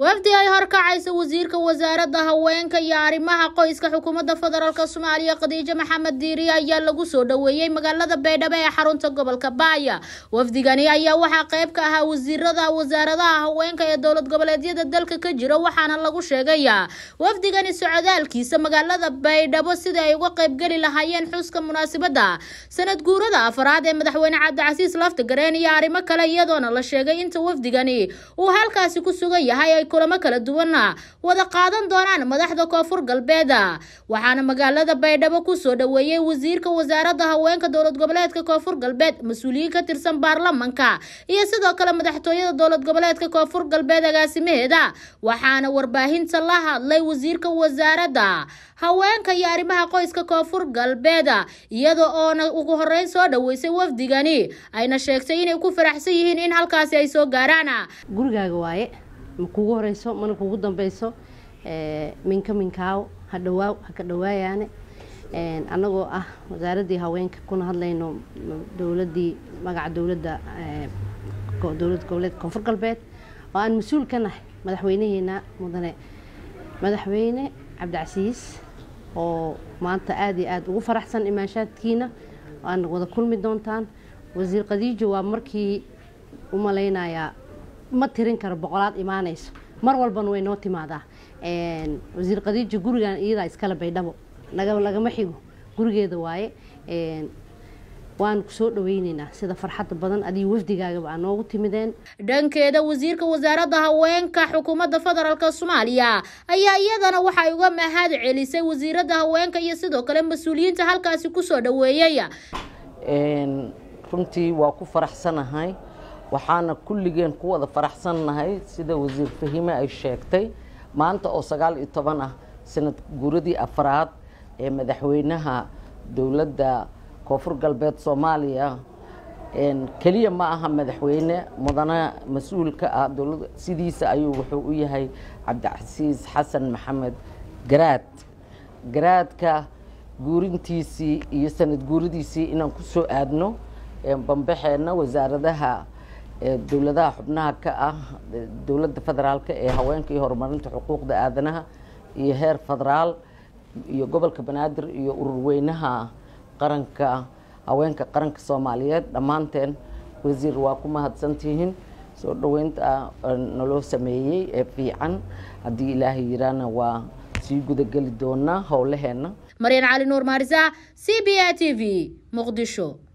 wafdi ay horkacayso wasiirka wasaaradda haweenka iyo arrimaha qoyska xukuumadda federaalk soomaaliya khadiijo maxamed diiri ayaa lagu soo dhoweeyey magaalada baydhabo ee xarunta gobolka baaya wafdigani ayaa waxaa qeyb ka ahaa wasiirada wasaaradaha haweenka ee dowlad goboleedyada dalka ka jira waxaana lagu sheegayaa wafdigani socdaalkiisa magaalada baydhabo sida ay uga qaybgeli lahaayeen xuska munaasabadda sanad guurada afaraad ee madaxweyne cabdicasiis lafta iyo arrimo kale iyadoona la sheegay inta wafdigani uu halkaasi ku sugan yahay kulamo kala duwanna wada qaadan doonaan madaxda koonfur galbeed waxaana magaalada baydhabo kusoo dhoweeyey wasiirka wasaaradda haweenka dowlad goboleedka koonfur galbeed mas-uuliyiin ka tirsan baarlamanka iyo sidoo kale madaxtooyada dowlad goboleedka koonfur galbeed agaasimaheeda waxaana warbaahinta la hadlay wasiirka wasaaradda haweenka iyo arrimaha qoyska koonfur galbeed iyada oona ugu horeyn soo dhoweysay wafdigani ayna sheegtay inay ku faraxsan yihiin in halkaasi ay soo gaaraan gurigaaga waaye kugu horeyso mana kugu dambeyso eh, minka minkaaw ha dhawaaw haka dhawaayaane annagoo ah wasaaraddii haweenka kuna hadlayno mm, dowladii magaca dowladda eh, dowlad goboleed koonfur galbeed oo aan mas-uul ka nahay madaxweynaheena mudane madaxweyne cabdicasiis oo maanta aada iyo aada ugu faraxsan imaanshaadkiina aan wada kulmi doontaan wasiir qadiijo waa markii u malaynayaa ma tirin karo boqolaad imaanayso mar walbana way noo timaadaa wasiir khadiijo gurigan iyadaa iskale baydhabo lagama xigo gurigeeda waaye waanu kusoo dhaweyneynaa sida farxadda badan adii wafdigaagaba aa noogu timideen dhankeeda wasiirka wasaaradda haweenka xukuumadda federaalk soomaaliya ayaa iyadana waxay uga mahad celisay wasiiradda haweenka iyo sidoo kale mas-uuliyiinta halkaasi kusoo dhaweeyay runtii waa ku faraxsanahay waxaana kulligeen ku wada faraxsannahay sida wasiir fahime ay sheegtay maanta oo sagaal iyo toban ah sanad guuradii afraad ee madaxweynaha dowladda koonfur galbeed soomaaliya keliya ma aha madaxweyne mudana mas-uulka ah dowlad sidiisa ayuu wuxuu u yahay cabdicasiis xasan maxamed garaad garaadka guurintiisii iyo sanad guuradiisii inaan ku soo aadno bambexeenna wasaaradaha dowladaha xubnaha ka ah dowladda federaalka ee haweenka iyo horumarinta xuquuqda aadanaha iyo heer federaal iyo gobolka banaadir iyo ururweynaha qaranka haweenka qaranka soomaaliyeed dhammaanteen wasiir waa ku mahadsantihiin soo dhoweynta naloo sameeyey ee fiican haddii ilaahay yiraana waa sii gudageli doonaa howlaheenna maryan cali nuur maarisa c b a t v muqdisho